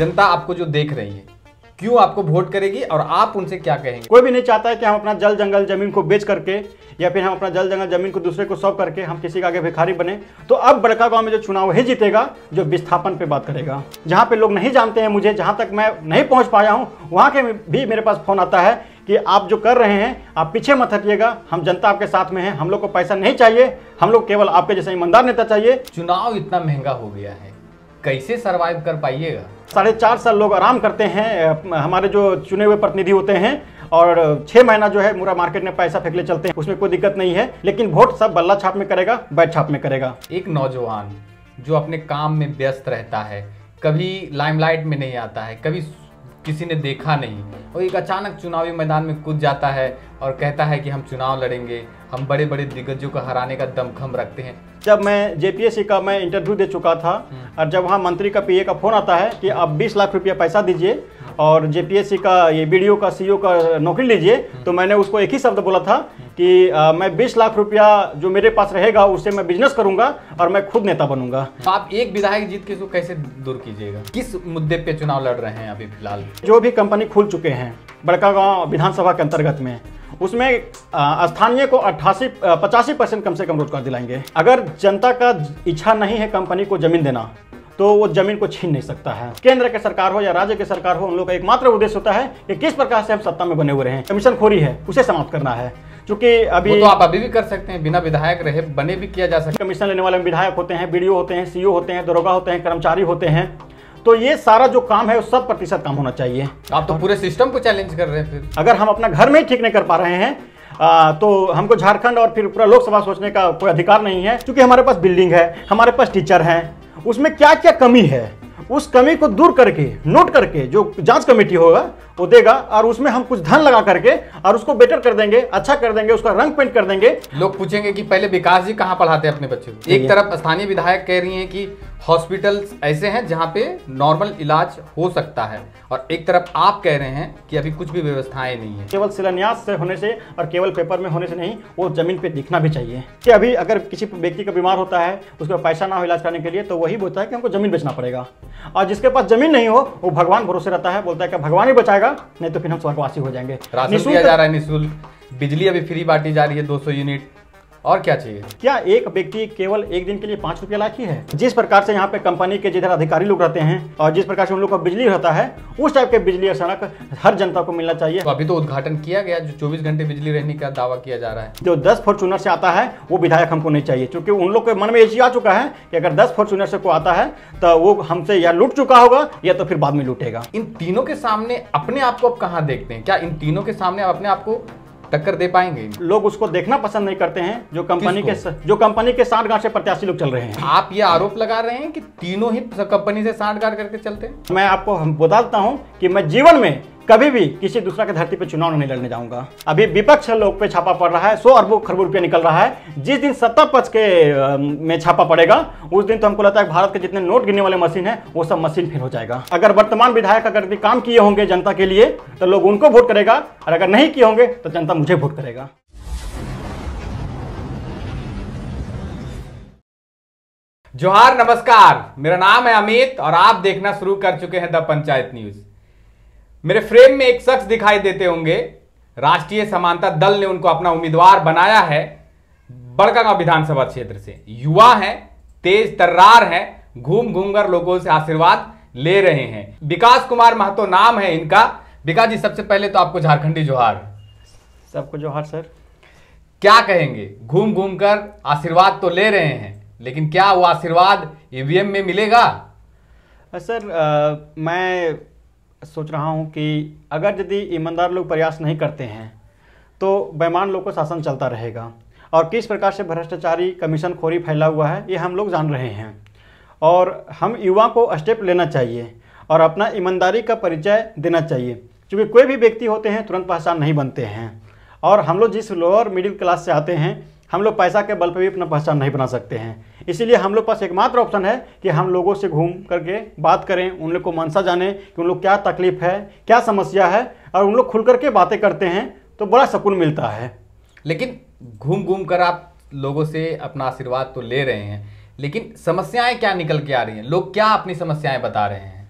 जनता आपको जो देख रही है क्यों आपको वोट करेगी और आप उनसे क्या कहेंगे कोई भी नहीं चाहता है कि हम अपना जल जंगल जमीन को बेच करके या फिर हम अपना जल जंगल जमीन को दूसरे को सौंप करके हम किसी का आगे भिखारी बने तो अब बड़का गांव में जो चुनाव है जीतेगा जो विस्थापन पे बात करेगा जहां पे लोग नहीं जानते हैं मुझे जहां तक मैं नहीं पहुंच पाया हूँ वहां के भी मेरे पास फ़ोन आता है कि आप जो कर रहे हैं आप पीछे मत हटिएगा हम जनता आपके साथ में है हम लोग को पैसा नहीं चाहिए हम लोग केवल आपके जैसे ईमानदार नेता चाहिए चुनाव इतना महंगा हो गया है कैसे सर्वाइव कर पाइएगा साढ़े चार साल लोग आराम करते हैं हमारे जो चुने हुए प्रतिनिधि होते हैं और छः महीना जो है पूरा मार्केट में पैसा फेंकले चलते हैं उसमें कोई दिक्कत नहीं है लेकिन वोट सब बल्ला छाप में करेगा बैट छाप में करेगा एक नौजवान जो अपने काम में व्यस्त रहता है कभी लाइमलाइट में नहीं आता है कभी किसी ने देखा नहीं और एक अचानक चुनावी मैदान में कूद जाता है और कहता है कि हम चुनाव लड़ेंगे हम बड़े बड़े दिग्गजों को हराने का दमखम रखते हैं जब मैं जेपीएससी का मैं इंटरव्यू दे चुका था हम्म। और जब वहाँ मंत्री का पीए का फ़ोन आता है कि आप 20 लाख रुपया पैसा दीजिए हम्म। और जेपीएससी का ये बीडीओ का सीईओ e का नौकरी लीजिए हम्म। तो मैंने उसको एक ही शब्द बोला था कि आ, मैं 20 लाख रुपया जो मेरे पास रहेगा उससे मैं बिजनेस करूंगा और मैं खुद नेता बनूंगा तो आप एक विधायक जीत के कैसे दूर कीजिएगा किस मुद्दे पे चुनाव लड़ रहे हैं अभी फिलहाल जो भी कंपनी खुल चुके हैं बड़का गाँव विधानसभा के अंतर्गत में उसमें स्थानीय को अट्ठासी पचासी परसेंट कम से कम रोजगार दिलाएंगे अगर जनता का इच्छा नहीं है कंपनी को जमीन देना तो वो जमीन को छीन नहीं सकता है केंद्र के सरकार हो या राज्य के सरकार हो उन लोग का एकमात्र उद्देश्य होता है कि किस प्रकार से हम सत्ता में बने हुए रहे कमीशन खोरी है उसे समाप्त करना है क्योंकि अभी वो तो आप अभी भी कर सकते हैं बिना विधायक रहे बने भी किया जा सकता है कमीशन लेने वाले विधायक होते हैं बीडीओ होते हैं सीईओ होते हैं दरोगा होते हैं कर्मचारी होते हैं तो ये सारा जो काम है वो सब प्रतिशत काम होना चाहिए आप तो पूरे सिस्टम को चैलेंज कर रहे हैं फिर अगर हम अपना घर में ही ठीक नहीं कर पा रहे हैं आ, तो हमको झारखंड और फिर पूरा लोकसभा सोचने का कोई अधिकार नहीं है क्योंकि हमारे पास बिल्डिंग है हमारे पास टीचर हैं उसमें क्या क्या कमी है उस कमी को दूर करके नोट करके जो जांच कमेटी होगा वो देगा और उसमें हम कुछ धन लगा करके और उसको बेटर कर देंगे अच्छा कर देंगे उसका रंग पेंट कर देंगे लोग पूछेंगे कि पहले विकास जी कहाँ पढ़ाते हैं अपने बच्चों एक तरफ स्थानीय विधायक कह रही हैं कि हॉस्पिटल्स ऐसे हैं जहाँ पे नॉर्मल इलाज हो सकता है और एक तरफ आप कह रहे हैं कि अभी कुछ भी व्यवस्थाएं नहीं है केवल शिलान्यास से होने से और केवल पेपर में होने से नहीं वो जमीन पे दिखना भी चाहिए कि अभी अगर किसी व्यक्ति का बीमार होता है उसको पैसा ना हो इलाज करने के लिए तो वही बोलता है कि हमको जमीन बेचना पड़ेगा और जिसके पास जमीन नहीं हो वो भगवान भरोसे रहता है बोलता है कि भगवान ही बचाएगा नहीं तो फिर हम स्वर्गवासी हो जाएंगे राशन दिया जा रहा है निःशुल्क बिजली अभी फ्री बांटी जा रही है 200 यूनिट और क्या चाहिए क्या एक व्यक्ति केवल एक दिन के लिए पांच रुपया लाखी है जिस प्रकार से यहाँ पे कंपनी के जिधर अधिकारी लोग रहते हैं और जिस प्रकार से उन लोग का बिजली रहता है उस टाइप के बिजली और सड़क हर जनता को मिलना चाहिए तो अभी तो उद्घाटन किया गया जो चौबीस घंटे बिजली रहने का दावा किया जा रहा है जो दस फॉर्चूनर से आता है वो विधायक हमको नहीं चाहिए क्योंकि उन लोग के मन में ये आ चुका है कि अगर दस फॉर्चूनर से को आता है तो वो हमसे या लुट चुका होगा या तो फिर बाद में लुटेगा इन तीनों के सामने अपने आप को आप कहाँ देखते हैं क्या इन तीनों के सामने आप अपने आप को टक्कर दे पाएंगे लोग उसको देखना पसंद नहीं करते हैं जो कंपनी के जो कंपनी के साठ गांठ से प्रत्याशी लोग चल रहे हैं आप ये आरोप लगा रहे हैं कि तीनों ही कंपनी से साठ गांठ करके चलते हैं मैं आपको बता देता हूँ कि मैं जीवन में कभी भी किसी दूसरा के धरती पर चुनाव नहीं लड़ने जाऊंगा अभी विपक्ष लोग पे छापा पड़ रहा है सौ अरबों खरबों रुपया निकल रहा है जिस दिन सत्ता पक्ष के में छापा पड़ेगा उस दिन तो हमको लगता है भारत के जितने नोट गिनने वाले मशीन है वो सब मशीन फिर हो जाएगा अगर वर्तमान विधायक अगर भी काम किए होंगे जनता के लिए तो लोग उनको वोट करेगा और अगर नहीं किए होंगे तो जनता मुझे वोट करेगा जोहार नमस्कार मेरा नाम है अमित और आप देखना शुरू कर चुके हैं द पंचायत न्यूज़ मेरे फ्रेम में एक शख्स दिखाई देते होंगे राष्ट्रीय समानता दल ने उनको अपना उम्मीदवार बनाया है बड़कागांव विधानसभा क्षेत्र से युवा है तेज तर्रार हैं घूम घूम कर लोगों से आशीर्वाद ले रहे हैं विकास कुमार महतो नाम है इनका विकास जी सबसे पहले तो आपको झारखंडी जोहार सबको जोहार सर क्या कहेंगे घूम घूम कर आशीर्वाद तो ले रहे हैं लेकिन क्या वो आशीर्वाद ईवीएम में मिलेगा सर आ, मैं सोच रहा हूँ कि अगर यदि ईमानदार लोग प्रयास नहीं करते हैं तो बेमान लोग का शासन चलता रहेगा और किस प्रकार से भ्रष्टाचारी कमीशन खोरी फैला हुआ है ये हम लोग जान रहे हैं और हम युवा को स्टेप लेना चाहिए और अपना ईमानदारी का परिचय देना चाहिए क्योंकि कोई भी व्यक्ति होते हैं तुरंत पहचान नहीं बनते हैं और हम लोग जिस लोअर मिडिल क्लास से आते हैं हम लोग पैसा के बल पर भी अपना पहचान नहीं बना सकते हैं इसीलिए हम लोग पास एकमात्र ऑप्शन है कि हम लोगों से घूम करके बात करें उन लोग को मनसा जाने कि उन लोग क्या तकलीफ़ है क्या समस्या है और उन लोग खुल करके बातें करते हैं तो बड़ा सुकून मिलता है लेकिन घूम घूम कर आप लोगों से अपना आशीर्वाद तो ले रहे हैं लेकिन समस्याएं क्या निकल के आ रही हैं लोग क्या अपनी समस्याएं बता रहे हैं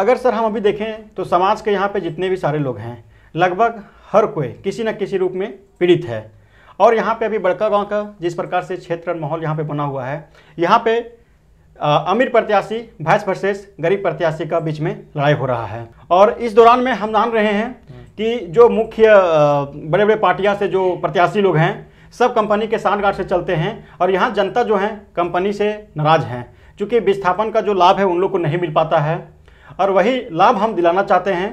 अगर सर हम अभी देखें तो समाज के यहाँ पे जितने भी सारे लोग हैं लगभग हर कोई किसी न किसी रूप में पीड़ित है और यहाँ पे अभी बड़का गांव का जिस प्रकार से क्षेत्र माहौल यहाँ पे बना हुआ है यहाँ पे अमीर प्रत्याशी भैंस वर्सेस गरीब प्रत्याशी का बीच में लड़ाई हो रहा है और इस दौरान में हम जान रहे हैं हम्म। कि जो मुख्य बड़े बड़े पार्टियाँ से जो प्रत्याशी लोग हैं सब कंपनी के शानगार से चलते हैं और यहाँ जनता जो है कंपनी से नाराज हैं चूँकि विस्थापन का जो लाभ है उन लोग को नहीं मिल पाता है और वही लाभ हम दिलाना चाहते हैं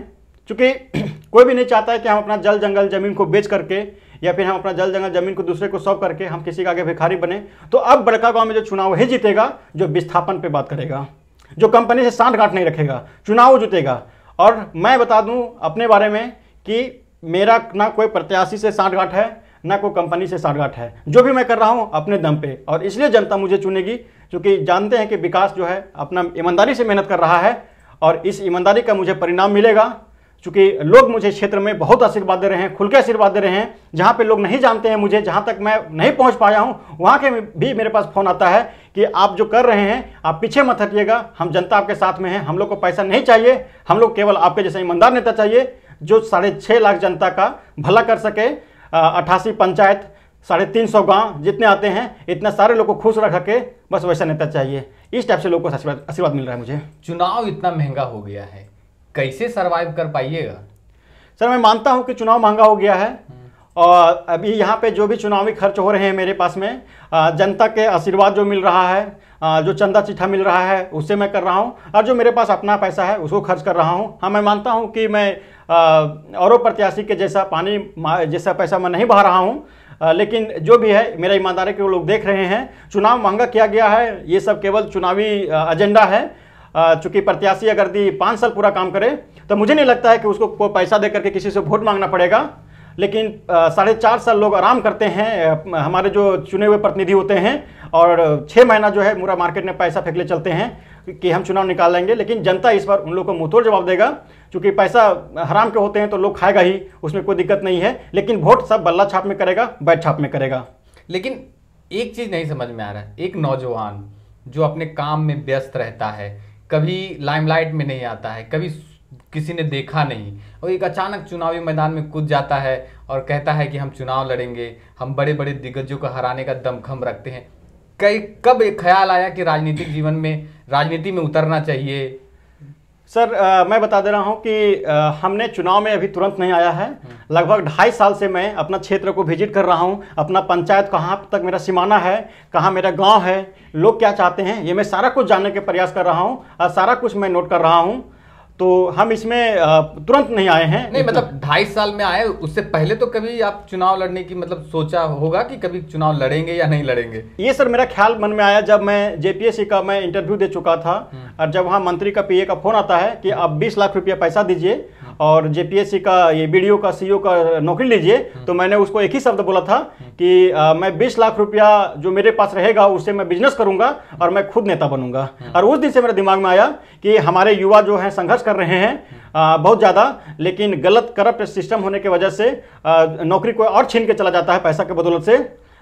चूँकि कोई भी नहीं चाहता है कि हम अपना जल जंगल ज़मीन को बेच करके या फिर हम अपना जल जंगल जमीन को दूसरे को सौंप करके हम किसी का आगे भिखारी बने तो अब बड़का गांव में जो चुनाव ही जीतेगा जो विस्थापन पर बात करेगा जो कंपनी से सांठ गांठ नहीं रखेगा चुनाव जीतेगा और मैं बता दूं अपने बारे में कि मेरा ना कोई प्रत्याशी से साठ गांठ है ना कोई कंपनी से साठ गांठ है जो भी मैं कर रहा हूँ अपने दम पे और इसलिए जनता मुझे चुनेगी क्योंकि जानते हैं कि विकास जो है अपना ईमानदारी से मेहनत कर रहा है और इस ईमानदारी का मुझे परिणाम मिलेगा चूंकि लोग मुझे क्षेत्र में बहुत आशीर्वाद दे रहे हैं खुल के आशीर्वाद दे रहे हैं जहाँ पे लोग नहीं जानते हैं मुझे जहाँ तक मैं नहीं पहुँच पाया हूँ वहाँ के भी मेरे पास फ़ोन आता है कि आप जो कर रहे हैं आप पीछे मत हटिएगा हम जनता आपके साथ में हैं हम लोग को पैसा नहीं चाहिए हम लोग केवल आपके जैसे ईमानदार नेता चाहिए जो साढ़े छः लाख जनता का भला कर सके अट्ठासी पंचायत साढ़े तीन सौ गाँव जितने आते हैं इतने सारे लोग को खुश रख के बस वैसा नेता चाहिए इस टाइप से लोगों को आशीर्वाद मिल रहा है मुझे चुनाव इतना महंगा हो गया है कैसे सरवाइव कर पाइएगा सर मैं मानता हूँ कि चुनाव महंगा हो गया है हम्म। और अभी यहाँ पे जो भी चुनावी खर्च हो रहे हैं मेरे पास में जनता के आशीर्वाद जो मिल रहा है जो चंदा चिट्ठा मिल रहा है उससे मैं कर रहा हूँ और जो मेरे पास अपना पैसा है उसको खर्च कर रहा हूँ हाँ मैं मानता हूँ कि मैं औरों प्रत्याशी के जैसा पानी जैसा पैसा मैं नहीं बहा रहा हूँ लेकिन जो भी है मेरा ईमानदारी के वो लोग देख रहे हैं चुनाव महंगा किया गया है ये सब केवल चुनावी एजेंडा है चूंकि प्रत्याशी अगर दी पाँच साल पूरा काम करे तो मुझे नहीं लगता है कि उसको को पैसा दे करके किसी से वोट मांगना पड़ेगा लेकिन साढ़े चार साल लोग आराम करते हैं हमारे जो चुने हुए प्रतिनिधि होते हैं और छः महीना जो है पूरा मार्केट में पैसा फेंकले चलते हैं कि हम चुनाव निकाल लेंगे लेकिन जनता इस बार उन लोग को तोड़ जवाब देगा क्योंकि पैसा हराम के होते हैं तो लोग खाएगा ही उसमें कोई दिक्कत नहीं है लेकिन वोट सब बल्ला छाप में करेगा बैठ छाप में करेगा लेकिन एक चीज़ नहीं समझ में आ रहा है एक नौजवान जो अपने काम में व्यस्त रहता है कभी लाइमलाइट में नहीं आता है कभी किसी ने देखा नहीं और एक अचानक चुनावी मैदान में कूद जाता है और कहता है कि हम चुनाव लड़ेंगे हम बड़े बड़े दिग्गजों को हराने का दमखम रखते हैं कई कब एक ख्याल आया कि राजनीतिक जीवन में राजनीति में उतरना चाहिए सर आ, मैं बता दे रहा हूं कि आ, हमने चुनाव में अभी तुरंत नहीं आया है लगभग ढाई साल से मैं अपना क्षेत्र को विजिट कर रहा हूं अपना पंचायत कहाँ तक मेरा सीमाना है कहाँ मेरा गांव है लोग क्या चाहते हैं ये मैं सारा कुछ जानने के प्रयास कर रहा हूं और सारा कुछ मैं नोट कर रहा हूं तो हम इसमें तुरंत नहीं आए हैं नहीं मतलब ढाई साल में आए उससे पहले तो कभी आप चुनाव लड़ने की मतलब सोचा होगा कि कभी चुनाव लड़ेंगे या नहीं लड़ेंगे ये सर मेरा ख्याल मन में आया जब मैं जेपीएससी का मैं इंटरव्यू दे चुका था हम्म। और जब वहाँ मंत्री का पीए का फोन आता है कि आप बीस लाख रुपया पैसा दीजिए और जेपीएससी का ये वीडियो का सीईओ का नौकरी लीजिए हाँ। तो मैंने उसको एक ही शब्द बोला था हाँ। कि आ, मैं बीस लाख रुपया जो मेरे पास रहेगा उससे मैं बिजनेस करूंगा और मैं खुद नेता बनूंगा हाँ। और उस दिन से मेरे दिमाग में आया कि हमारे युवा जो हैं संघर्ष कर रहे हैं आ, बहुत ज़्यादा लेकिन गलत करप्ट सिस्टम होने की वजह से नौकरी को और छीन के चला जाता है पैसा के बदौलत से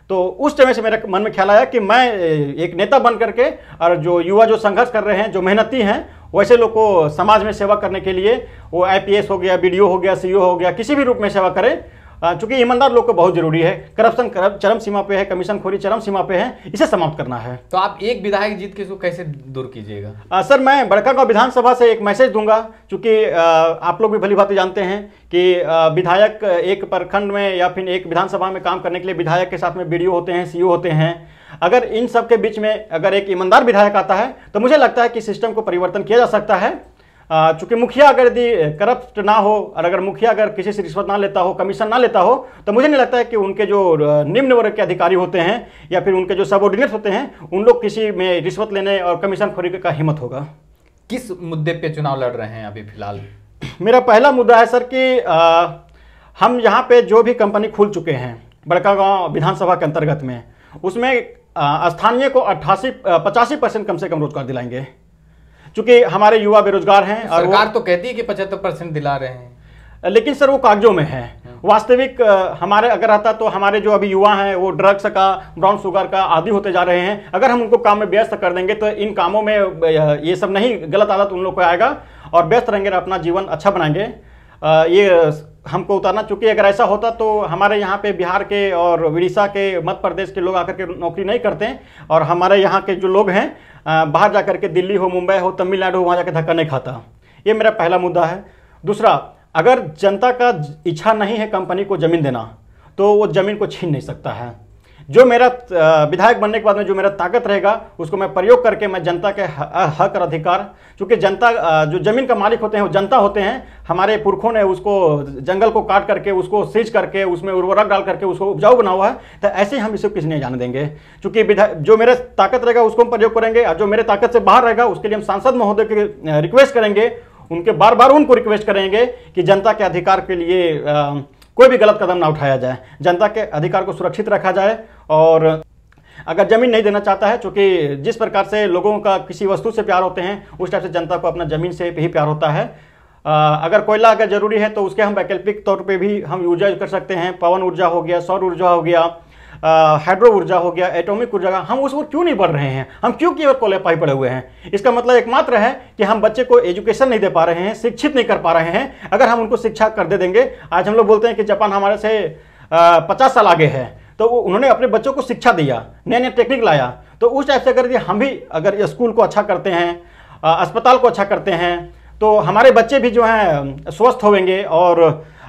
तो उस समय से मेरे मन में ख्याल आया कि मैं एक नेता बन करके और जो युवा जो संघर्ष कर रहे हैं जो मेहनती हैं वैसे लोग को समाज में सेवा करने के लिए वो आईपीएस हो गया बीडीओ हो गया सीईओ हो गया किसी भी रूप में सेवा करें चूंकि ईमानदार लोग को बहुत जरूरी है करप्शन चरम सीमा पे है कमीशन खोरी चरम सीमा पे है इसे समाप्त करना है तो आप एक विधायक जीत के इसको कैसे दूर कीजिएगा सर मैं बड़कागांव विधानसभा से एक मैसेज दूंगा चूंकि आप लोग भी भली भांति जानते हैं कि विधायक एक प्रखंड में या फिर एक विधानसभा में काम करने के लिए विधायक के साथ में बी होते हैं सी होते हैं अगर इन सब के बीच में अगर एक ईमानदार विधायक आता है तो मुझे लगता है कि सिस्टम को परिवर्तन किया जा सकता है चूंकि मुखिया अगर यदि करप्ट ना हो और अगर मुखिया अगर किसी से रिश्वत ना लेता हो कमीशन ना लेता हो तो मुझे नहीं लगता है कि उनके जो निम्न वर्ग के अधिकारी होते हैं या फिर उनके जो सबॉर्डिनेट्स होते हैं उन लोग किसी में रिश्वत लेने और कमीशन खोरी का हिम्मत होगा किस मुद्दे पे चुनाव लड़ रहे हैं अभी फिलहाल मेरा पहला मुद्दा है सर कि आ, हम यहाँ पे जो भी कंपनी खुल चुके हैं बड़का गाँव विधानसभा के अंतर्गत में उसमें स्थानीय को अट्ठासी पचासी परसेंट कम से कम रोजगार दिलाएंगे चूंकि हमारे युवा बेरोजगार हैं सरकार तो कहती है कि पचहत्तर परसेंट दिला रहे हैं लेकिन सर वो कागजों में है हाँ। वास्तविक हमारे अगर रहता तो हमारे जो अभी युवा हैं वो ड्रग्स का ब्राउन शुगर का आदि होते जा रहे हैं अगर हम उनको काम में व्यस्त कर देंगे तो इन कामों में ये सब नहीं गलत आदत उन लोग को आएगा और व्यस्त रहेंगे अपना जीवन अच्छा बनाएंगे ये हमको उतारना चूँकि अगर ऐसा होता तो हमारे यहाँ पे बिहार के और उड़ीसा के मध्य प्रदेश के लोग आकर के नौकरी नहीं करते और हमारे यहाँ के जो लोग हैं बाहर जा करके दिल्ली हो मुंबई हो तमिलनाडु हो वहाँ जाकर धक्का नहीं खाता ये मेरा पहला मुद्दा है दूसरा अगर जनता का इच्छा नहीं है कंपनी को ज़मीन देना तो वो ज़मीन को छीन नहीं सकता है जो मेरा विधायक बनने के बाद में जो मेरा ताकत रहेगा उसको मैं प्रयोग करके मैं जनता के हक और अधिकार चूंकि जनता जो जमीन का मालिक होते हैं वो जनता होते हैं हमारे पुरखों ने उसको जंगल को काट करके उसको सींच करके उसमें उर्वरक डाल करके उसको उपजाऊ बना हुआ है तो ऐसे हम इसे किसी नहीं जान देंगे चूँकि जो मेरे ताकत रहेगा उसको हम प्रयोग करेंगे और जो मेरे ताकत से बाहर रहेगा उसके लिए हम सांसद महोदय के रिक्वेस्ट करेंगे उनके बार बार उनको रिक्वेस्ट करेंगे कि जनता के अधिकार के लिए आ, कोई भी गलत कदम ना उठाया जाए जनता के अधिकार को सुरक्षित रखा जाए और अगर जमीन नहीं देना चाहता है क्योंकि जिस प्रकार से लोगों का किसी वस्तु से प्यार होते हैं उस टाइप से जनता को अपना जमीन से ही प्यार होता है अगर कोयला अगर जरूरी है तो उसके हम वैकल्पिक तौर पे भी हम ऊर्जा कर सकते हैं पवन ऊर्जा हो गया सौर ऊर्जा हो गया हाइड्रो ऊर्जा हो गया एटॉमिक ऊर्जा का हम उसको क्यों नहीं पढ़ रहे हैं हम क्यों केवल कोले पाई पड़े हुए हैं इसका मतलब एकमात्र है कि हम बच्चे को एजुकेशन नहीं दे पा रहे हैं शिक्षित नहीं कर पा रहे हैं अगर हम उनको शिक्षा कर दे देंगे आज हम लोग बोलते हैं कि जापान हमारे से पचास साल आगे है तो उन्होंने अपने बच्चों को शिक्षा दिया नए नए टेक्निक लाया तो उस टाइप से अगर हम भी अगर स्कूल को अच्छा करते हैं अस्पताल को अच्छा करते हैं तो हमारे बच्चे भी जो हैं स्वस्थ होंगे और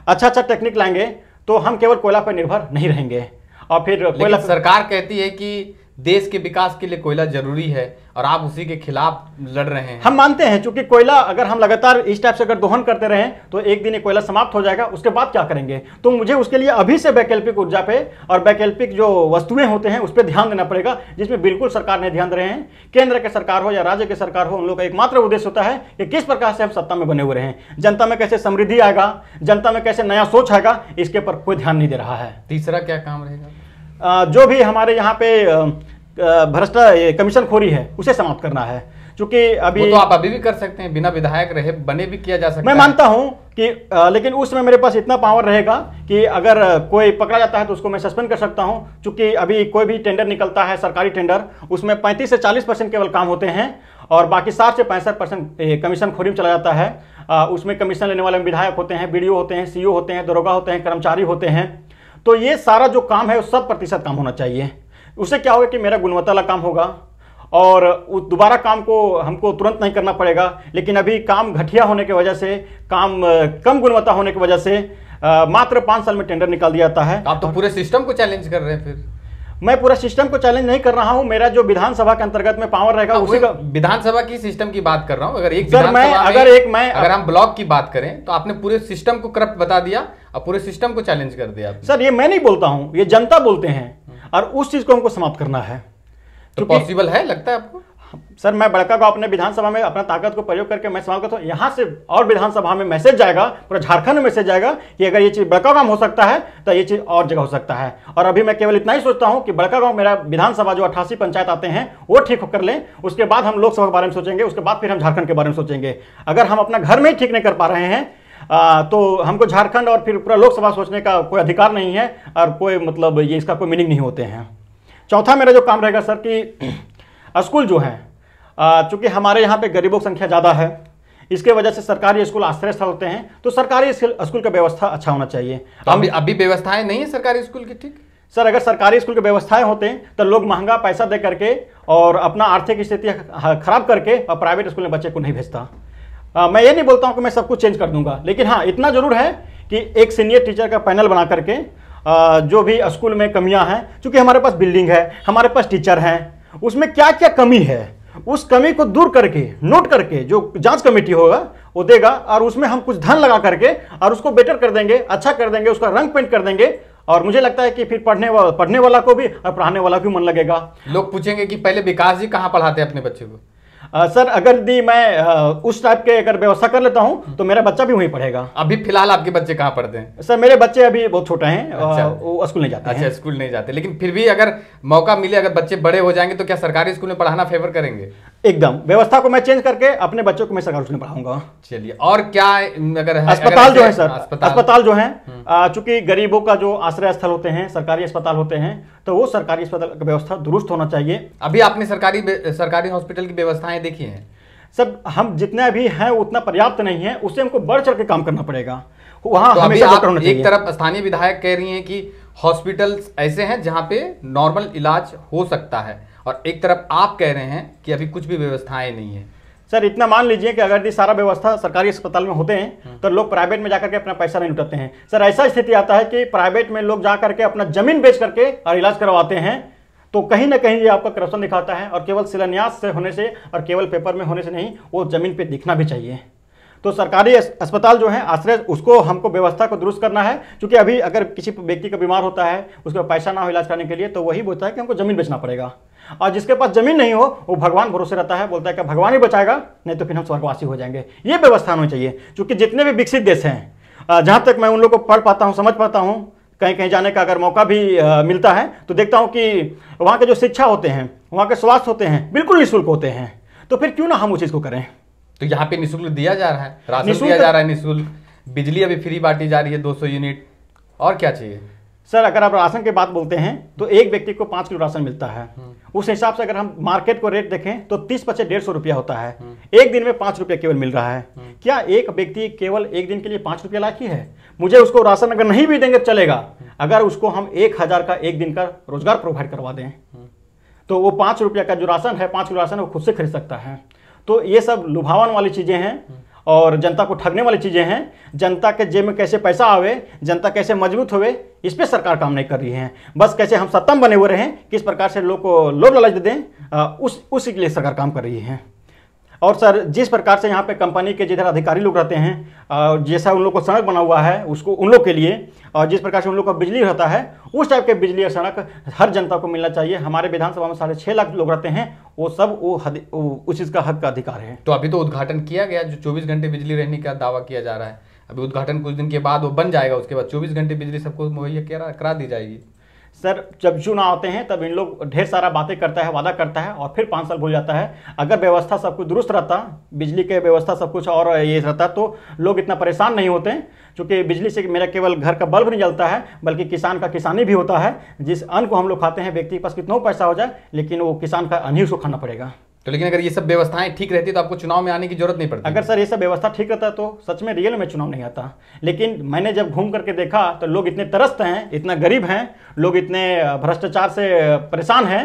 अच्छा अच्छा टेक्निक लाएंगे तो हम केवल कोयला पर निर्भर नहीं रहेंगे और फिर सरकार कहती है कि देश के विकास के लिए कोयला जरूरी है और आप उसी के खिलाफ लड़ रहे हैं हम मानते हैं चूंकि कोयला अगर हम लगातार इस टाइप से अगर दोहन करते रहे तो एक दिन ये कोयला समाप्त हो जाएगा उसके बाद क्या करेंगे तो मुझे उसके लिए अभी से वैकल्पिक ऊर्जा पे और वैकल्पिक जो वस्तुएं होते हैं उस पर ध्यान देना पड़ेगा जिसमें बिल्कुल सरकार ने ध्यान दे रहे हैं केंद्र के सरकार हो या राज्य की सरकार हो उन लोग का एकमात्र उद्देश्य होता है कि किस प्रकार से हम सत्ता में बने हुए हैं जनता में कैसे समृद्धि आएगा जनता में कैसे नया सोच आएगा इसके ऊपर कोई ध्यान नहीं दे रहा है तीसरा क्या काम रहेगा जो भी हमारे यहाँ पे भ्रष्टा कमीशन खोरी है उसे समाप्त करना है चूंकि अभी तो आप अभी भी कर सकते हैं बिना विधायक रहे बने भी किया जा सकता मैं मानता हूं कि आ, लेकिन उस समय मेरे पास इतना पावर रहेगा कि अगर कोई पकड़ा जाता है तो उसको मैं सस्पेंड कर सकता हूं चूंकि अभी कोई भी टेंडर निकलता है सरकारी टेंडर उसमें 35 से 40 परसेंट केवल काम होते हैं और बाकी साठ से पैंसठ परसेंट कमीशन खोरी में चला जाता है आ, उसमें कमीशन लेने वाले विधायक होते हैं बी होते हैं सी होते हैं दरोगा होते हैं कर्मचारी होते हैं तो ये सारा जो काम है वो सब प्रतिशत काम होना चाहिए उससे क्या होगा कि मेरा गुणवत्ता वाला काम होगा और दोबारा काम को हमको तुरंत नहीं करना पड़ेगा लेकिन अभी काम घटिया होने की वजह से काम कम गुणवत्ता होने की वजह से आ, मात्र पाँच साल में टेंडर निकाल दिया जाता है तो आप तो पूरे सिस्टम को चैलेंज कर रहे हैं फिर मैं पूरा सिस्टम को चैलेंज नहीं कर रहा हूं मेरा जो विधानसभा के अंतर्गत में पावर रहेगा हाँ, उसी का विधानसभा की सिस्टम की बात कर रहा हूं अगर एक सर मैं अगर एक मैं अगर हम ब्लॉक की बात करें तो आपने पूरे सिस्टम को करप्ट बता दिया और पूरे सिस्टम को चैलेंज कर दिया सर ये मैं नहीं बोलता हूँ ये जनता बोलते हैं हम्म। और उस चीज को हमको समाप्त करना है तो पॉसिबल है लगता है आपको सर मैं बड़का को अपने विधानसभा में अपना ताकत को प्रयोग करके मैं सवाल करता हूँ यहाँ से और विधानसभा में मैसेज जाएगा पूरा झारखंड में मैसेज जाएगा कि अगर ये चीज़ बड़का गांव हो सकता है तो ये चीज़ और जगह हो सकता है और अभी मैं केवल इतना ही सोचता हूँ कि बड़का गांव मेरा विधानसभा जो अट्ठासी पंचायत आते हैं वो ठीक होकर लें उसके बाद हम लोकसभा के बारे में सोचेंगे उसके बाद फिर हम झारखंड के बारे में सोचेंगे अगर हम अपना घर में ही ठीक नहीं कर पा रहे हैं आ, तो हमको झारखंड और फिर पूरा लोकसभा सोचने का कोई अधिकार नहीं है और कोई मतलब ये इसका कोई मीनिंग नहीं होते हैं चौथा मेरा जो काम रहेगा सर कि स्कूल जो हैं चूँकि हमारे यहाँ पे गरीबों की संख्या ज़्यादा है इसके वजह से सरकारी स्कूल आश्रय स्थल होते हैं तो सरकारी स्कूल का व्यवस्था अच्छा होना चाहिए तो अभी अभी व्यवस्थाएं नहीं है सरकारी स्कूल की ठीक सर अगर सरकारी स्कूल की व्यवस्थाएं होते हैं तो लोग महंगा पैसा दे करके और अपना आर्थिक स्थिति खराब करके और प्राइवेट स्कूल में बच्चे को नहीं भेजता मैं ये नहीं बोलता हूँ कि मैं सब कुछ चेंज कर दूंगा लेकिन हाँ इतना जरूर है कि एक सीनियर टीचर का पैनल बना करके जो भी स्कूल में कमियाँ हैं चूँकि हमारे पास बिल्डिंग है हमारे पास टीचर हैं उसमें क्या क्या कमी है उस कमी को दूर करके नोट करके जो जांच कमेटी होगा वो देगा और उसमें हम कुछ धन लगा करके और उसको बेटर कर देंगे अच्छा कर देंगे उसका रंग पेंट कर देंगे और मुझे लगता है कि फिर पढ़ने वाला पढ़ने वाला को भी और पढ़ाने वाला भी मन लगेगा लोग पूछेंगे कि पहले विकास जी कहाँ पढ़ाते हैं अपने बच्चे को सर अगर दी मैं उस टाइप के अगर व्यवस्था कर लेता हूँ तो मेरा बच्चा भी वहीं पढ़ेगा अभी फिलहाल आपके बच्चे कहाँ पढ़ते हैं सर मेरे बच्चे अभी बहुत छोटे हैं अच्छा। वो स्कूल नहीं जाते अच्छा स्कूल नहीं जाते लेकिन फिर भी अगर मौका मिले अगर बच्चे बड़े हो जाएंगे तो क्या सरकारी स्कूल में पढ़ाना फेवर करेंगे एकदम व्यवस्था को मैं चेंज करके अपने बच्चों को मैं सरकार स्कूल में पढ़ाऊंगा चलिए और क्या अगर है, अस्पताल अगर जो है सर अस्पताल, अस्पताल जो है हम्म। चूंकि गरीबों का जो आश्रय स्थल होते हैं सरकारी अस्पताल होते हैं तो वो सरकारी अस्पताल की व्यवस्था दुरुस्त होना चाहिए अभी आपने सरकारी सरकारी हॉस्पिटल की व्यवस्थाएं देखी है सब हम जितने भी हैं उतना पर्याप्त नहीं है उसे हमको बढ़ चढ़ के काम करना पड़ेगा वहाँ तो हमेशा तो एक तरफ स्थानीय विधायक कह रही हैं कि हॉस्पिटल्स ऐसे हैं जहाँ पे नॉर्मल इलाज हो सकता है और एक तरफ आप कह रहे हैं कि अभी कुछ भी व्यवस्थाएं नहीं है सर इतना मान लीजिए कि अगर ये सारा व्यवस्था सरकारी अस्पताल में होते हैं हम्म। तो लोग प्राइवेट में जाकर के अपना पैसा नहीं उठाते हैं सर ऐसा स्थिति आता है कि प्राइवेट में लोग जा करके अपना जमीन बेच करके और इलाज करवाते हैं तो कहीं ना कहीं ये आपका करप्शन दिखाता है और केवल शिलान्यास से होने से और केवल पेपर में होने से नहीं वो जमीन पर दिखना भी चाहिए तो सरकारी अस्पताल जो है आश्रय उसको हमको व्यवस्था को दुरुस्त करना है क्योंकि अभी अगर किसी व्यक्ति का बीमार होता है उसका पैसा ना हो इलाज करने के लिए तो वही बोलता है कि हमको ज़मीन बेचना पड़ेगा और जिसके पास ज़मीन नहीं हो वो भगवान भरोसे रहता है बोलता है कि भगवान ही बचाएगा नहीं तो फिर हम स्वर्गवासी हो जाएंगे ये व्यवस्था होनी चाहिए क्योंकि जितने भी विकसित देश हैं जहाँ तक मैं उन लोग को पढ़ पाता हूँ समझ पाता हूँ कहीं कहीं जाने का अगर मौका भी मिलता है तो देखता हूँ कि वहाँ के जो शिक्षा होते हैं वहाँ के स्वास्थ्य होते हैं बिल्कुल निःशुल्क होते हैं तो फिर क्यों ना हम उस चीज़ को करें तो यहाँ पे निःशुल्क दिया जा रहा है राशन दिया जा रहा है निःशुल्क बिजली अभी फ्री बांटी जा रही है 200 यूनिट और क्या चाहिए सर अगर आप राशन की बात बोलते हैं तो एक व्यक्ति को पांच किलो राशन मिलता है हम्म। उस हिसाब से अगर हम मार्केट को रेट देखें तो तीस पच्चीस डेढ़ सौ रुपया होता है हम्म। एक दिन में पांच रुपया केवल मिल रहा है हम्म। क्या एक व्यक्ति केवल एक दिन के लिए पांच रुपया ही है मुझे उसको राशन अगर नहीं भी देंगे तो चलेगा अगर उसको हम एक हज़ार का एक दिन का रोजगार प्रोवाइड करवा दें तो वो पांच रुपया का जो राशन है पांच किलो राशन वो खुद से खरीद सकता है तो ये सब लुभावन वाली चीज़ें हैं हम्म। और जनता को ठगने वाली चीज़ें हैं जनता के जेब में कैसे पैसा आवे जनता कैसे मजबूत होवे इस पर सरकार काम नहीं कर रही है बस कैसे हम सत्तम बने हुए रहें किस प्रकार से लोग को लोभ लालच दे दें उस उसी के लिए सरकार काम कर रही है और सर जिस प्रकार से यहाँ पे कंपनी के जिधर अधिकारी लोग रहते हैं जैसा उन लोग को सड़क बना हुआ है उसको उन लोग के लिए और जिस प्रकार से उन लोग का बिजली रहता है उस टाइप के बिजली और सड़क हर जनता को मिलना चाहिए हमारे विधानसभा में साढ़े छः लाख लोग रहते हैं वो सब वो उस चीज़ का हक का अधिकार है तो अभी तो उद्घाटन किया गया जो चौबीस घंटे बिजली रहने का दावा किया जा रहा है अभी उद्घाटन कुछ दिन के बाद वो बन जाएगा उसके बाद चौबीस घंटे बिजली सबको मुहैया करा दी जाएगी सर जब चुनाव आते हैं तब इन लोग ढेर सारा बातें करता है वादा करता है और फिर पाँच साल भूल जाता है अगर व्यवस्था सब कुछ दुरुस्त रहता बिजली के व्यवस्था सब कुछ और ये रहता तो लोग इतना परेशान नहीं होते क्योंकि बिजली से मेरा केवल घर का बल्ब नहीं जलता है बल्कि किसान का किसानी भी होता है जिस अन्न को हम लोग खाते हैं व्यक्ति के पास कितना पैसा हो जाए लेकिन वो किसान का अन्न ही उसको खाना पड़ेगा तो लेकिन अगर ये सब व्यवस्थाएं ठीक रहती तो आपको चुनाव में आने की जरूरत नहीं पड़ती अगर सर ये सब व्यवस्था ठीक रहता तो सच में रियल में चुनाव नहीं आता लेकिन मैंने जब घूम करके देखा तो लोग इतने तरस्त हैं इतना गरीब हैं लोग इतने भ्रष्टाचार से परेशान हैं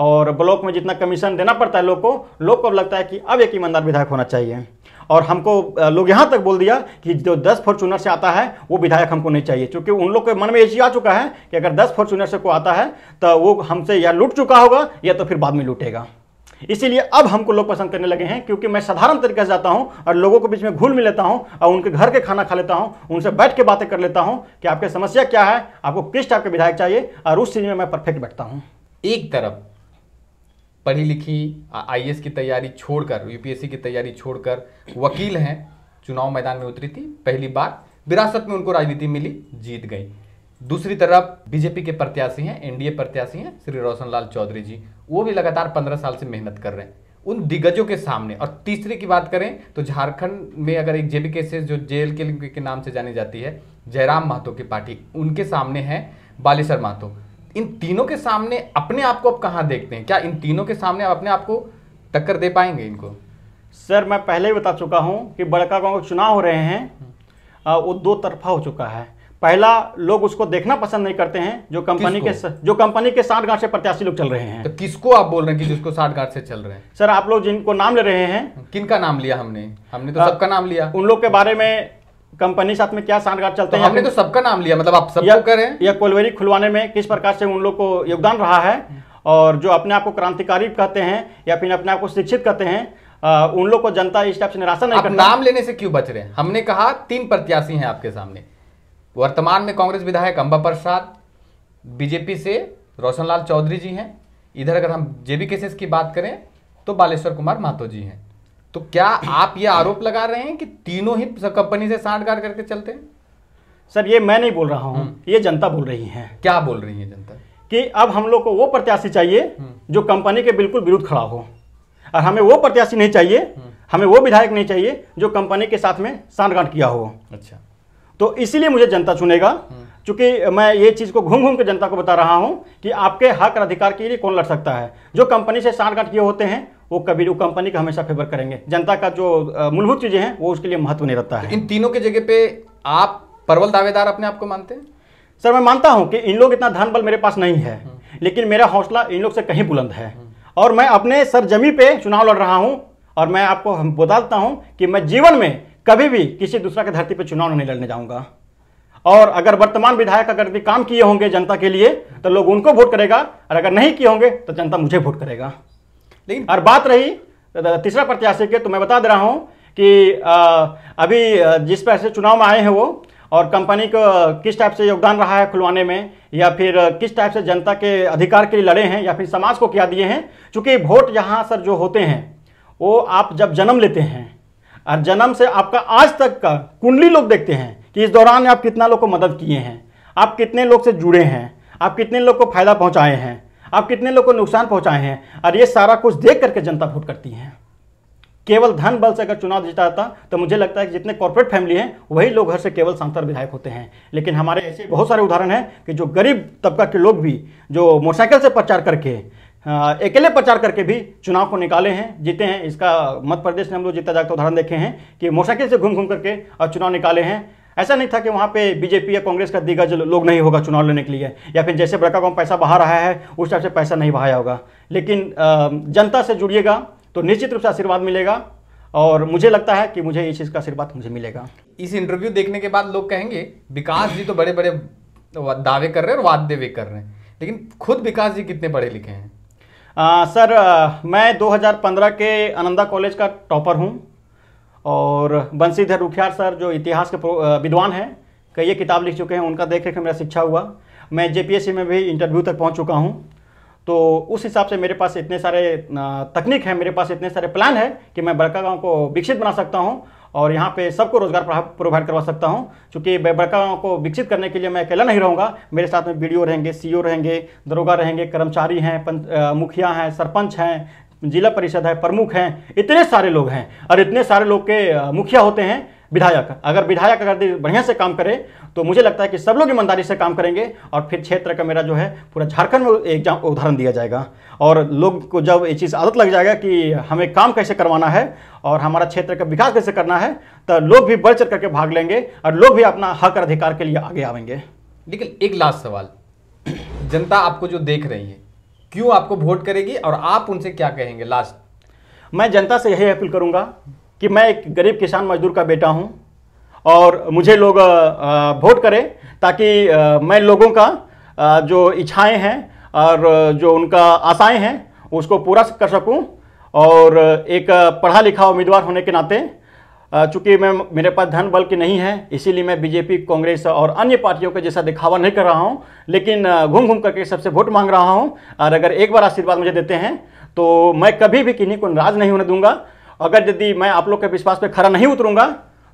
और ब्लॉक में जितना कमीशन देना पड़ता है लोग को लोग को लगता है कि अब एक ईमानदार विधायक होना चाहिए और हमको लोग यहाँ तक बोल दिया कि जो दस फॉर्चूनर से आता है वो विधायक हमको नहीं चाहिए क्योंकि उन लोग के मन में ये चीज़ आ चुका है कि अगर दस फॉर्चूनर से को आता है तो वो हमसे या लूट चुका होगा या तो फिर बाद में लूटेगा इसीलिए अब हमको लोग पसंद करने लगे हैं क्योंकि मैं साधारण तरीके से जाता हूं और लोगों के बीच में घुल मिल लेता हूं और उनके घर के खाना खा लेता हूं उनसे बैठ के बातें कर लेता हूं कि आपकी समस्या क्या है आपको किस टाइप के विधायक चाहिए और उस चीज़ में मैं परफेक्ट बैठता हूँ एक तरफ पढ़ी लिखी आई की तैयारी छोड़कर यूपीएससी की तैयारी छोड़कर वकील हैं चुनाव मैदान में उतरी थी पहली बार विरासत में उनको राजनीति मिली जीत गई दूसरी तरफ बीजेपी के प्रत्याशी हैं एनडीए प्रत्याशी हैं श्री रोशनलाल चौधरी जी वो भी लगातार पंद्रह साल से मेहनत कर रहे हैं उन दिग्गजों के सामने और तीसरे की बात करें तो झारखंड में अगर एक जेबी केसेस जो जेल के, के नाम से जानी जाती है जयराम महतो की पार्टी उनके सामने है बालेश्वर महतो इन तीनों के सामने अपने आप को आप कहाँ देखते हैं क्या इन तीनों के सामने आप अपने आप को टक्कर दे पाएंगे इनको सर मैं पहले ही बता चुका हूँ कि बड़का गाँव चुनाव हो रहे हैं हम्म। वो दो तरफा हो चुका है पहला लोग उसको देखना पसंद नहीं करते हैं जो कंपनी के जो कंपनी के साठ गांठ से प्रत्याशी लोग चल रहे हैं तो किसको आप बोल रहे हैं कि जिसको साठ गांठ से चल रहे हैं सर आप लोग जिनको नाम ले रहे हैं किन का नाम लिया हमने हमने तो सबका नाम लिया उन लोग के बारे में कंपनी साथ में क्या सांठगांठ चलते तो हैं हमने तो सबका नाम लिया मतलब आप सब करें या कोलवेरी खुलवाने में किस प्रकार से उन लोग को योगदान रहा है और जो अपने आप को क्रांतिकारी कहते हैं या फिर अपने आप को शिक्षित कहते हैं उन लोग को जनता इस टाइप से निराशा नहीं नाम लेने से क्यों बच रहे हैं हमने कहा तीन प्रत्याशी हैं आपके सामने वर्तमान में कांग्रेस विधायक अंबा प्रसाद बीजेपी से रोशनलाल चौधरी जी हैं इधर अगर हम जेबी केसेस की बात करें तो बालेश्वर कुमार महतो जी हैं तो क्या आप ये आरोप लगा रहे हैं कि तीनों ही कंपनी से सांठगांठ करके चलते हैं सर ये मैं नहीं बोल रहा हूँ हम्म। ये जनता बोल रही है क्या बोल रही है जनता कि अब हम लोग को वो प्रत्याशी चाहिए हम्म। जो कंपनी के बिल्कुल विरुद्ध खड़ा हो और हमें वो प्रत्याशी नहीं चाहिए हम्म। हमें वो विधायक नहीं चाहिए जो कंपनी के साथ में साठगांठ किया हो अच्छा तो इसीलिए मुझे जनता चुनेगा चूंकि मैं ये चीज़ को घूम घूम के जनता को बता रहा हूं कि आपके हक और अधिकार के लिए कौन लड़ सकता है जो कंपनी से साठगांठ किए होते हैं वो कभी वो कंपनी का हमेशा फेवर करेंगे जनता का जो मूलभूत चीज़ें हैं वो उसके लिए महत्व नहीं रखता तो है इन तीनों की जगह पे आप परवल दावेदार अपने आप को मानते हैं सर मैं मानता हूं कि इन लोग इतना धन बल मेरे पास नहीं है हम्म। लेकिन मेरा हौसला इन लोग से कहीं बुलंद है और मैं अपने सरजमी पे चुनाव लड़ रहा हूं और मैं आपको बता देता हूं कि मैं जीवन में कभी भी किसी दूसरा के धरती पर चुनाव नहीं लड़ने जाऊंगा और अगर वर्तमान विधायक अगर भी काम किए होंगे जनता के लिए तो लोग उनको वोट करेगा और अगर नहीं किए होंगे तो जनता मुझे वोट करेगा लेकिन और बात रही तीसरा प्रत्याशी के तो मैं बता दे रहा हूँ कि अभी जिस पैसे चुनाव में आए हैं वो और कंपनी को किस टाइप से योगदान रहा है खुलवाने में या फिर किस टाइप से जनता के अधिकार के लिए लड़े हैं या फिर समाज को क्या दिए हैं चूँकि वोट यहाँ सर जो होते हैं वो आप जब जन्म लेते हैं और जन्म से आपका आज तक का कुंडली लोग देखते हैं कि इस दौरान आप कितना लोग को मदद किए हैं आप कितने लोग से जुड़े हैं आप कितने लोग को फायदा पहुंचाए हैं आप कितने लोग को नुकसान पहुंचाए हैं और ये सारा कुछ देख करके जनता वोट करती है केवल धन बल से अगर चुनाव जीता तो मुझे लगता है कि जितने कॉर्पोरेट फैमिली हैं वही लोग घर से केवल सांसद विधायक होते हैं लेकिन हमारे ऐसे बहुत सारे उदाहरण हैं कि जो गरीब तबका के लोग भी जो मोटरसाइकिल से प्रचार करके हाँ, अकेले प्रचार करके भी चुनाव को निकाले हैं जीते हैं इसका मध्य प्रदेश में हम लोग जीता जाकर उदाहरण देखे हैं कि मोटरसाइकिल से घूम घूम करके और चुनाव निकाले हैं ऐसा नहीं था कि वहाँ पे बीजेपी या कांग्रेस का दिग्गज लोग नहीं होगा चुनाव लेने के लिए या फिर जैसे बड़का गाँव पैसा बहा रहा है उस टाइप से पैसा नहीं बहाया होगा लेकिन जनता से जुड़िएगा तो निश्चित रूप से आशीर्वाद मिलेगा और मुझे लगता है कि मुझे इस चीज़ का आशीर्वाद मुझे मिलेगा इस इंटरव्यू देखने के बाद लोग कहेंगे विकास जी तो बड़े बड़े दावे कर रहे हैं और वादे भी कर रहे हैं लेकिन खुद विकास जी कितने पढ़े लिखे हैं आ, सर मैं 2015 के आनंदा कॉलेज का टॉपर हूँ और बंसीधर रुखियार सर जो इतिहास के विद्वान हैं कई ये किताब लिख चुके हैं उनका देख रेख में मेरा शिक्षा हुआ मैं जेपीएससी में भी इंटरव्यू तक पहुँच चुका हूँ तो उस हिसाब से मेरे पास इतने सारे तकनीक है मेरे पास इतने सारे प्लान है कि मैं बड़का गाँव को विकसित बना सकता हूँ और यहाँ पे सबको रोजगार प्रोवाइड करवा सकता हूँ चूँकि बड़का को विकसित करने के लिए मैं अकेला नहीं रहूँगा मेरे साथ में बी रहेंगे सी e रहेंगे दरोगा रहेंगे कर्मचारी हैं मुखिया हैं सरपंच हैं जिला परिषद है प्रमुख हैं इतने सारे लोग हैं और इतने सारे लोग के मुखिया होते हैं विधायक अगर विधायक अगर बढ़िया से काम करे तो मुझे लगता है कि सब लोग ईमानदारी से काम करेंगे और फिर क्षेत्र का मेरा जो है पूरा झारखंड में एक उदाहरण दिया जाएगा और लोग को जब ये चीज़ आदत लग जाएगा कि हमें काम कैसे करवाना है और हमारा क्षेत्र का विकास कैसे करना है तो लोग भी बढ़ चढ़ करके भाग लेंगे और लोग भी अपना हक और अधिकार के लिए आगे आवेंगे लेकिन एक लास्ट सवाल जनता आपको जो देख रही है क्यों आपको वोट करेगी और आप उनसे क्या कहेंगे लास्ट मैं जनता से यही अपील करूंगा कि मैं एक गरीब किसान मजदूर का बेटा हूँ और मुझे लोग वोट करें ताकि मैं लोगों का जो इच्छाएं हैं और जो उनका आशाएं हैं उसको पूरा कर सकूं और एक पढ़ा लिखा उम्मीदवार होने के नाते चूँकि मैं मेरे पास धन बल की नहीं है इसीलिए मैं बीजेपी कांग्रेस और अन्य पार्टियों के जैसा दिखावा नहीं कर रहा हूँ लेकिन घूम घूम करके सबसे वोट मांग रहा हूँ और अगर एक बार आशीर्वाद मुझे देते हैं तो मैं कभी भी किन्हीं को नाराज नहीं होने दूंगा अगर यदि मैं आप लोग के विश्वास पर खरा नहीं उतरूंगा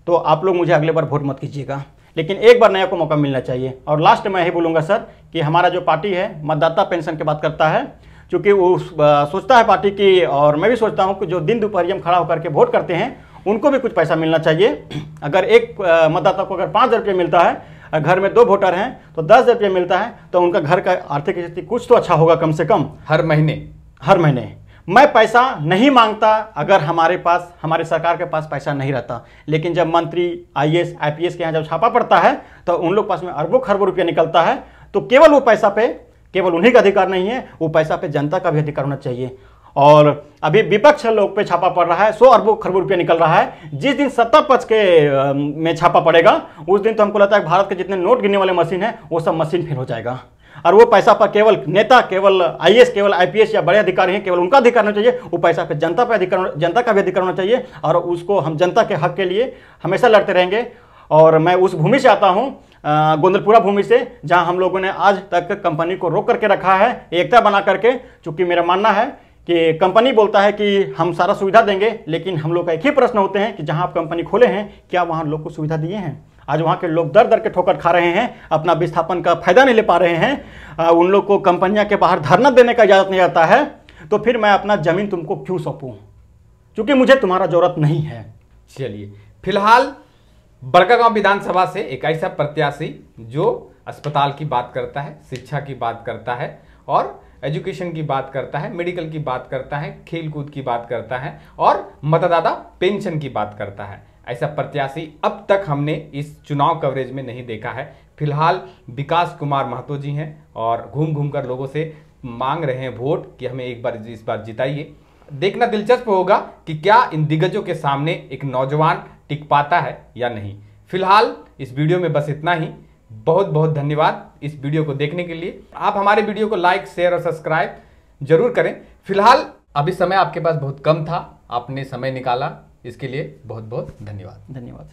तो आप लोग मुझे अगले बार वोट मत कीजिएगा लेकिन एक बार नया को मौका मिलना चाहिए और लास्ट मैं यही बोलूँगा सर कि हमारा जो पार्टी है मतदाता पेंशन की बात करता है चूँकि वो सोचता है पार्टी की और मैं भी सोचता हूँ कि जो दिन दोपहर हम खड़ा होकर के वोट करते हैं उनको भी कुछ पैसा मिलना चाहिए अगर एक मतदाता को अगर पाँच हज़ार मिलता है घर में दो वोटर हैं तो दस हज़ार मिलता है तो उनका घर का आर्थिक स्थिति कुछ तो अच्छा होगा कम से कम हर महीने हर महीने मैं पैसा नहीं मांगता अगर हमारे पास हमारे सरकार के पास पैसा नहीं रहता लेकिन जब मंत्री आईएएस आईपीएस के यहाँ जब छापा पड़ता है तो उन लोग पास में अरबों खरबों रुपया निकलता है तो केवल वो पैसा पे केवल उन्हीं का अधिकार नहीं है वो पैसा पे जनता का भी अधिकार होना चाहिए और अभी विपक्ष लोग पे छापा पड़ रहा है सौ अरबों खरबों रुपया निकल रहा है जिस दिन सत्ता पक्ष के में छापा पड़ेगा उस दिन तो हमको लगता है भारत के जितने नोट गिनने वाले मशीन है वो सब मशीन फिर हो जाएगा और वो पैसा पर केवल नेता केवल आई केवल आईपीएस या बड़े अधिकारी हैं केवल उनका अधिकार होना चाहिए वो पैसा पर जनता पर अधिकार जनता का भी अधिकार होना चाहिए और उसको हम जनता के हक के लिए हमेशा लड़ते रहेंगे और मैं उस भूमि से आता हूँ गोंदलपुरा भूमि से जहाँ हम लोगों ने आज तक कंपनी को रोक करके रखा है एकता बना करके चूँकि मेरा मानना है कि कंपनी बोलता है कि हम सारा सुविधा देंगे लेकिन हम लोग का एक ही प्रश्न होते हैं कि जहाँ आप कंपनी खोले हैं क्या वहाँ लोग को सुविधा दिए हैं आज वहाँ के लोग दर दर के ठोकर खा रहे हैं अपना विस्थापन का फायदा नहीं ले पा रहे हैं आ, उन लोग को कंपनियाँ के बाहर धरना देने का इजाज़त नहीं आता है तो फिर मैं अपना ज़मीन तुमको क्यों सौंपूँ क्योंकि मुझे तुम्हारा ज़रूरत नहीं है चलिए फिलहाल बड़कागांव विधानसभा से एक ऐसा प्रत्याशी जो अस्पताल की बात करता है शिक्षा की बात करता है और एजुकेशन की बात करता है मेडिकल की बात करता है खेलकूद की बात करता है और मतदाता पेंशन की बात करता है ऐसा प्रत्याशी अब तक हमने इस चुनाव कवरेज में नहीं देखा है फिलहाल विकास कुमार महतो जी हैं और घूम घूम कर लोगों से मांग रहे हैं वोट कि हमें एक बार इस बार जिताइए देखना दिलचस्प होगा कि क्या इन दिग्गजों के सामने एक नौजवान टिक पाता है या नहीं फिलहाल इस वीडियो में बस इतना ही बहुत बहुत धन्यवाद इस वीडियो को देखने के लिए आप हमारे वीडियो को लाइक शेयर और सब्सक्राइब जरूर करें फिलहाल अभी समय आपके पास बहुत कम था आपने समय निकाला इसके लिए बहुत बहुत धन्यवाद धन्यवाद